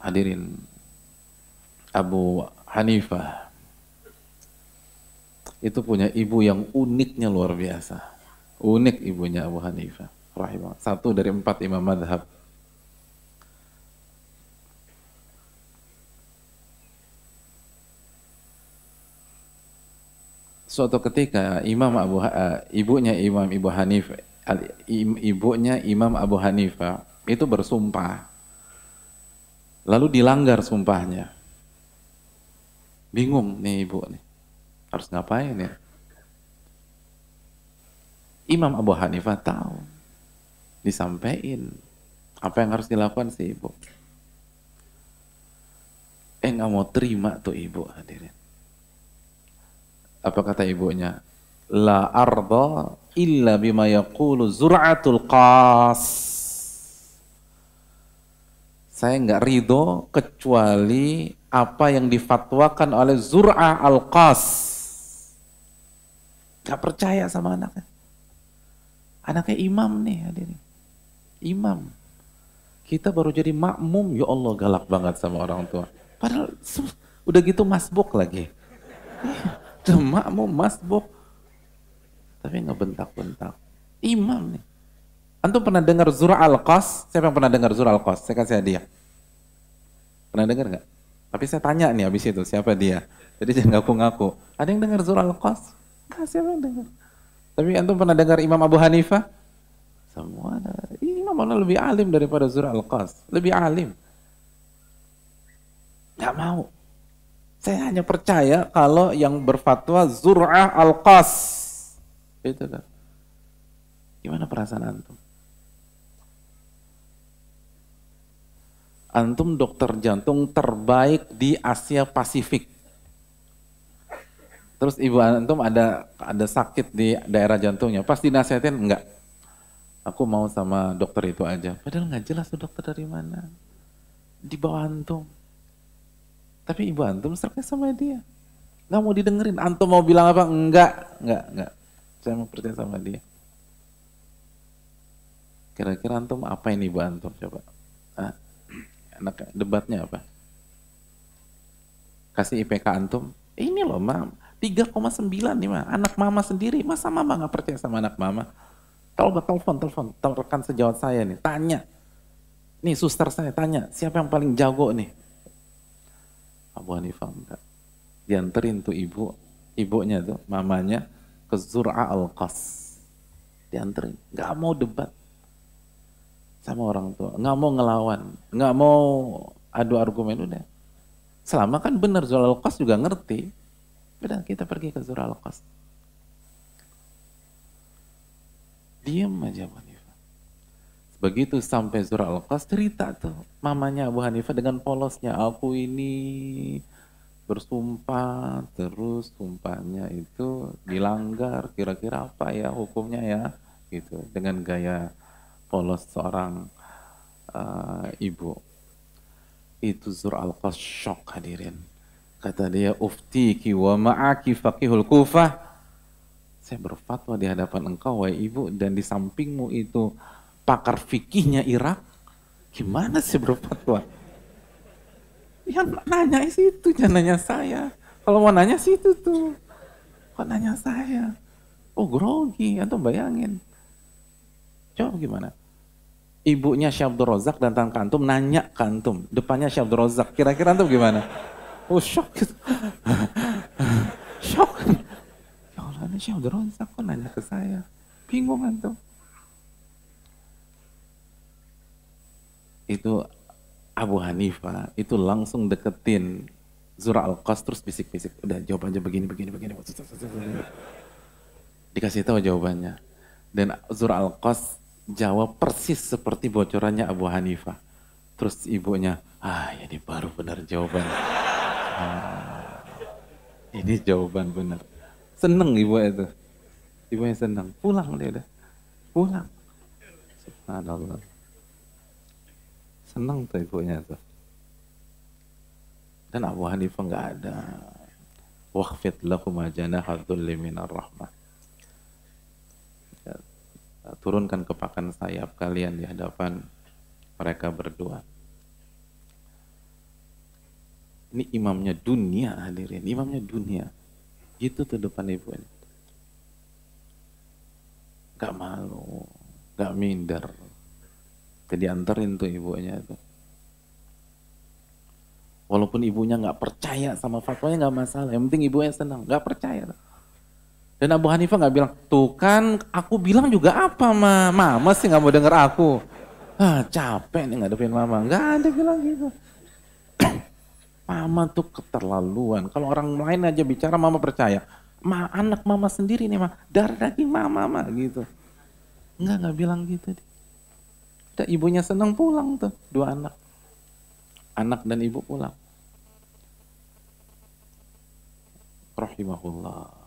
Hadirin Abu Hanifah itu punya ibu yang uniknya luar biasa. Unik ibunya Abu Hanifah. Rahimah. Satu dari empat imam madhab. Suatu ketika Imam Abu uh, ibunya Imam Ibu Hanif ibunya Imam Abu Hanifah itu bersumpah Lalu dilanggar sumpahnya. Bingung nih ibu nih. Harus ngapain ya? Imam Abu Hanifah tahu. Disampaikan. Apa yang harus dilakukan si ibu? Eh nggak mau terima tuh ibu hadirin. Apa kata ibunya? La arda illa bima yaqulu zur'atul qas saya nggak ridho kecuali apa yang difatwakan oleh Zura Al-Qas. Gak percaya sama anaknya. Anaknya imam nih hadirin. Imam. Kita baru jadi makmum, ya Allah galak banget sama orang tua. Padahal udah gitu masbuk lagi. Iya, udah makmum masbuk. Tapi nggak bentak-bentak. Imam nih. Antum pernah dengar Zura Al-Qas? Siapa yang pernah dengar Zura Al-Qas? Saya kasih hadiah. Pernah dengar nggak? Tapi saya tanya nih habis itu, siapa dia? Jadi jangan ngaku-ngaku. Ada yang dengar Zura Al-Qas? Enggak, siapa yang dengar? Tapi antum pernah dengar Imam Abu Hanifah? Semua ada. Imam mana lebih alim daripada Zura Al-Qas. Lebih alim. Nggak mau. Saya hanya percaya kalau yang berfatwa Zura Al-Qas. Itu kan. Gimana perasaan antum? antum dokter jantung terbaik di Asia Pasifik. Terus ibu antum ada ada sakit di daerah jantungnya, Pasti nasihatnya enggak. Aku mau sama dokter itu aja. Padahal nggak jelas tuh dokter dari mana. Di bawah antum. Tapi ibu antum serka sama dia. Nggak mau didengerin. Antum mau bilang apa? Enggak, enggak, enggak. Saya mau percaya sama dia. Kira-kira antum apa ini ibu antum coba? Hah? anak ya? debatnya apa? Kasih IPK antum. Eh, ini loh, Mam. 3,9 nih, Mam. Anak mama sendiri. Masa mama nggak percaya sama anak mama? Kalau nggak telepon, telepon. Rekan sejawat saya nih. Tanya. Nih, suster saya tanya. Siapa yang paling jago nih? Abu Hanifah enggak. Dianterin tuh ibu. Ibunya tuh, mamanya. Ke Zur'a Al-Qas. Dianterin. Nggak mau debat sama orang tua. Nggak mau ngelawan, nggak mau adu argumen udah. Selama kan benar Zul al juga ngerti. Beda kita pergi ke Zul al -Qas. Diam aja Abu Hanifah. Begitu sampai Zul al cerita tuh mamanya Bu Hanifah dengan polosnya. Aku ini bersumpah terus sumpahnya itu dilanggar kira-kira apa ya hukumnya ya gitu dengan gaya polos seorang uh, ibu itu Zur al shock hadirin kata dia ufti kiwa ma'aki faqihul kufah saya berfatwa di hadapan engkau wahai ibu dan di sampingmu itu pakar fikihnya Irak gimana sih berfatwa yang nanya situ jangan nanya saya kalau mau nanya situ tuh kok nanya saya oh grogi atau bayangin coba gimana ibunya Syabdur Rozak datang ke antum, nanya kantum depannya Syabdur Rozak, kira-kira antum gimana? Oh shock gitu. shock. Ya Allah, ini Syabdur Rozak kok nanya ke saya? Bingung antum. Itu Abu Hanifah, itu langsung deketin Zura Al-Qas terus bisik-bisik, udah jawabannya begini, begini, begini. Dikasih tahu jawabannya. Dan Zura Al-Qas jawab persis seperti bocorannya Abu Hanifah. Terus ibunya, ah ini baru benar jawaban. Ah, ini jawaban benar. Seneng ibu itu. Ibunya seneng. Pulang dia udah. Pulang. Subhanallah. Seneng tuh ibunya itu. Dan Abu Hanifah nggak ada. Wakfit lakum ajanaha dhulli minar rahmah Eh, turunkan kepakan sayap kalian di hadapan mereka berdua. Ini imamnya dunia hadirin, imamnya dunia. Gitu tuh depan ibu ini. Gak malu, gak minder. Jadi anterin tuh ibunya itu. Walaupun ibunya nggak percaya sama fatwanya nggak masalah. Yang penting ibunya senang, nggak percaya. Tuh. Dan Abu Hanifah nggak bilang, tuh kan aku bilang juga apa ma, mama sih nggak mau dengar aku. Ah capek nih ngadepin mama, nggak ada bilang gitu. mama tuh keterlaluan, kalau orang lain aja bicara mama percaya. Ma, anak mama sendiri nih ma, darah daging mama ma gitu. Enggak, nggak bilang gitu. Udah ibunya senang pulang tuh, dua anak. Anak dan ibu pulang. Rahimahullah